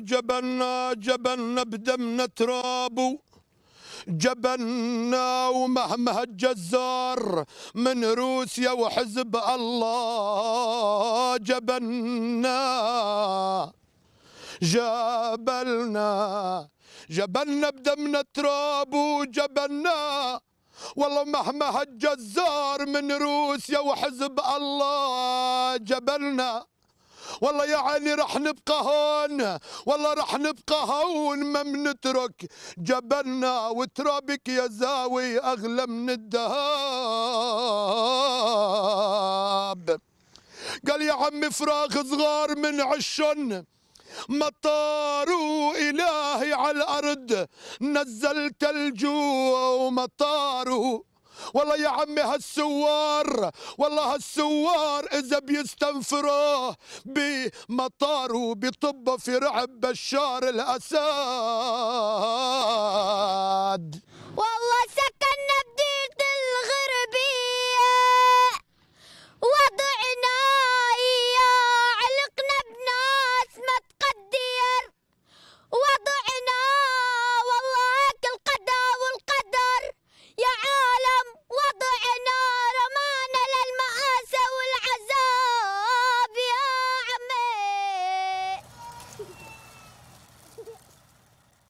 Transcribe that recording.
جبلنا جبلنا بدمنا ترابو جبلنا ومهما الجزار من روسيا وحزب الله جبلنا جبلنا جبلنا بدمنا تراب وجبلنا والله مهما الجزار من روسيا وحزب الله جبلنا والله يا عيني رح نبقى هون والله رح نبقى هون ما منترك جبلنا وترابك يا زاوي أغلى من الدهاب قال يا عمي فراغ صغار من عشن مطاروا إلهي على الأرض نزلت الجوع ومطاروا والله يا عمي هالسوار والله هالسوار إذا بيستنفروه بمطار وبيطبوا في رعب بشار الأسد